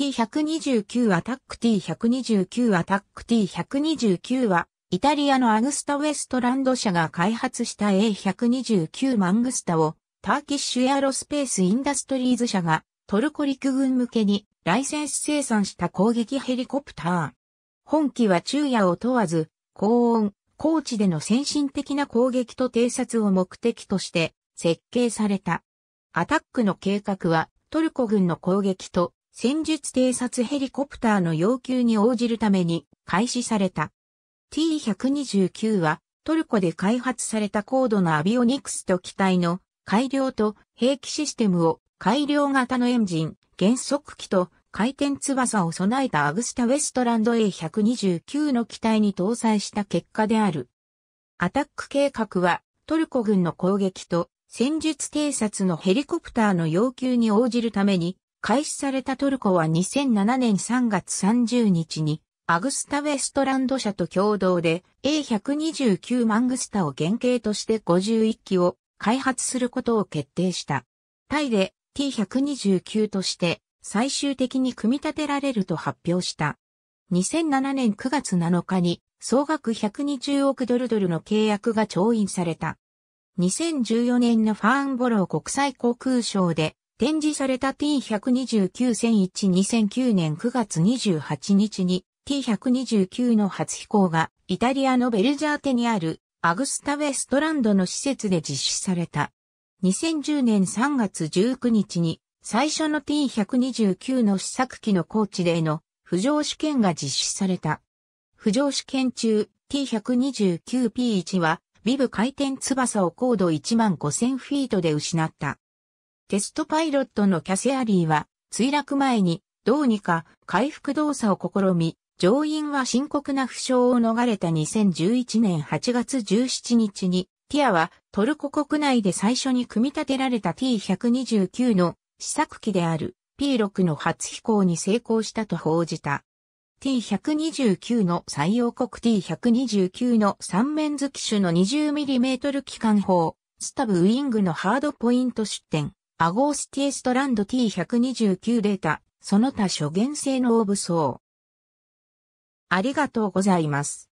T129 アタック T129 アタック T129 は、イタリアのアグスタウェストランド社が開発した A129 マングスタを、ターキッシュエアロスペースインダストリーズ社が、トルコ陸軍向けに、ライセンス生産した攻撃ヘリコプター。本機は昼夜を問わず、高温、高地での先進的な攻撃と偵察を目的として設計された。アタックの計画はトルコ軍の攻撃と戦術偵察ヘリコプターの要求に応じるために開始された。T129 はトルコで開発された高度なアビオニクスと機体の改良と兵器システムを改良型のエンジン、減速機と回転翼を備えたアグスタ・ウェストランド A129 の機体に搭載した結果である。アタック計画はトルコ軍の攻撃と戦術偵察のヘリコプターの要求に応じるために開始されたトルコは2007年3月30日に、アグスタウェストランド社と共同で A129 マングスタを原型として51機を開発することを決定した。タイで T129 として最終的に組み立てられると発表した。2007年9月7日に総額120億ドルドルの契約が調印された。2014年のファーンボロー国際航空省で展示された T129-1001-2009 年9月28日に T129 の初飛行がイタリアのベルジャーテにあるアグスタ・ウェストランドの施設で実施された。2010年3月19日に最初の T129 の試作機の高知での浮上試験が実施された。浮上試験中 T129P1 はビブ回転翼を高度1万5000フィートで失った。テストパイロットのキャセアリーは、墜落前に、どうにか回復動作を試み、乗員は深刻な負傷を逃れた2011年8月17日に、ティアはトルコ国内で最初に組み立てられた T129 の試作機である P6 の初飛行に成功したと報じた。T129 の採用国 T129 の3面図機種の 20mm 機関砲、スタブウィングのハードポイント出展。アゴースティエストランド T129 データ、その他諸元性の応募層。ありがとうございます。